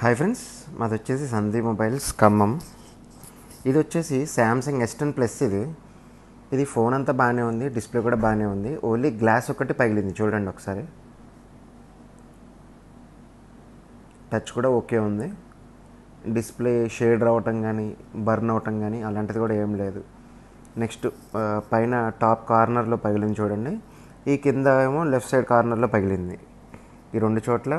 hi friends మాది వచ్చేసి సంధి మొబైల్స్ ఖమ్మం ఇది వచ్చేసి శాంసంగ్ ఎస్టెన్ ప్లస్ ఇది ఇది ఫోన్ అంతా బాగానే ఉంది డిస్ప్లే కూడా బాగానే ఉంది ఓన్లీ గ్లాస్ ఒకటి పగిలింది చూడండి ఒకసారి టచ్ కూడా ఓకే ఉంది డిస్ప్లే షేడ్ రావటం కానీ బర్న్ అవటం కానీ అలాంటిది కూడా ఏం లేదు నెక్స్ట్ పైన టాప్ కార్నర్లో పగిలింది చూడండి ఈ కింద ఏమో లెఫ్ట్ సైడ్ కార్నర్లో పగిలింది ఈ రెండు చోట్ల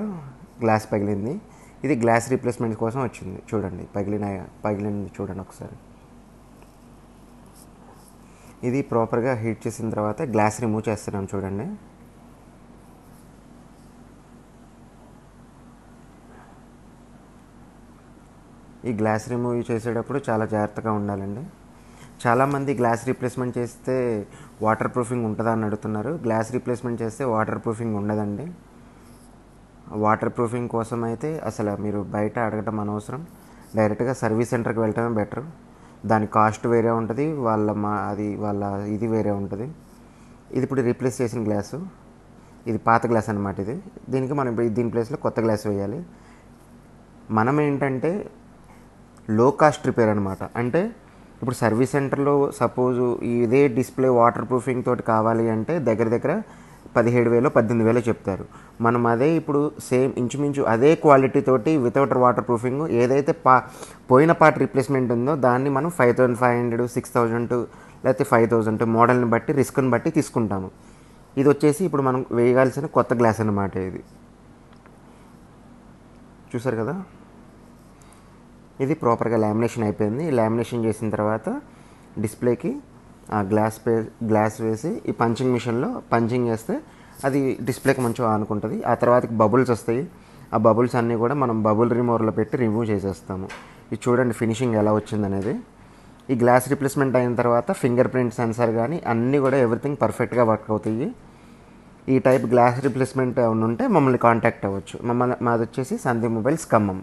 గ్లాస్ పగిలింది ఇది గ్లాస్ రీప్లేస్మెంట్ కోసం వచ్చింది చూడండి పగిలిన పగిలింది చూడండి ఒకసారి ఇది ప్రాపర్గా హీట్ చేసిన తర్వాత గ్లాస్ రిమూవ్ చేస్తున్నాం చూడండి ఈ గ్లాస్ రిమూవ్ చేసేటప్పుడు చాలా జాగ్రత్తగా ఉండాలండి చాలామంది గ్లాస్ రీప్లేస్మెంట్ చేస్తే వాటర్ ప్రూఫింగ్ ఉంటుందా అని అడుగుతున్నారు గ్లాస్ రీప్లేస్మెంట్ చేస్తే వాటర్ ప్రూఫింగ్ ఉండదండి వాటర్ ప్రూఫింగ్ కోసం అయితే అసలు మీరు బయట అడగటం అనవసరం డైరెక్ట్గా సర్వీస్ సెంటర్కి వెళ్ళటమే బెటర్ దాని కాస్ట్ వేరే ఉంటుంది వాళ్ళ మా అది వాళ్ళ ఇది వేరే ఉంటుంది ఇది ఇప్పుడు రీప్లేస్ చేసిన గ్లాసు ఇది పాత గ్లాస్ అనమాట ఇది దీనికి మనం దీని ప్లేస్లో కొత్త గ్లాస్ వేయాలి మనం ఏంటంటే లో కాస్ట్ రిపేర్ అనమాట అంటే ఇప్పుడు సర్వీస్ సెంటర్లో సపోజ్ ఇదే డిస్ప్లే వాటర్ ప్రూఫింగ్ తోటి కావాలి అంటే దగ్గర దగ్గర పదిహేడు వేలు పద్దెనిమిది వేలు చెప్తారు మనం అదే ఇప్పుడు సేమ్ ఇంచుమించు అదే క్వాలిటీ తోటి వితౌట్ వాటర్ ప్రూఫింగ్ ఏదైతే పా పోయిన పార్ట్ రీప్లేస్మెంట్ ఉందో దాన్ని మనం five thousand five hundred six thousand లేకపోతే ఫైవ్ థౌజండ్ మోడల్ని బట్టి రిస్క్ని బట్టి తీసుకుంటాము ఇది వచ్చేసి ఇప్పుడు మనం వేయగాల్సిన కొత్త గ్లాస్ అనమాట ఇది చూసారు కదా ఇది ప్రాపర్గా లామినేషన్ అయిపోయింది లామినేషన్ చేసిన తర్వాత డిస్ప్లేకి ఆ గ్లాస్ పే గ్లాస్ వేసి ఈ పంచింగ్ మిషన్లో పంచింగ్ వేస్తే అది డిస్ప్లేకి మంచిగా ఆనుకుంటుంది ఆ తర్వాత బబుల్స్ వస్తాయి ఆ బబుల్స్ అన్నీ కూడా మనం బబుల్ రిమూవర్లో పెట్టి రిమూవ్ చేసేస్తాము ఇది చూడండి ఫినిషింగ్ ఎలా వచ్చిందనేది ఈ గ్లాస్ రిప్లేస్మెంట్ అయిన తర్వాత ఫింగర్ ప్రింట్ సెన్సార్ కానీ అన్నీ కూడా ఎవ్రీథింగ్ పర్ఫెక్ట్గా వర్క్ అవుతాయి ఈ టైప్ గ్లాస్ రీప్లేస్మెంట్ ఉంటే మమ్మల్ని కాంటాక్ట్ అవ్వచ్చు మమ్మల్ని మాది వచ్చేసి సంధి మొబైల్స్ ఖమ్మం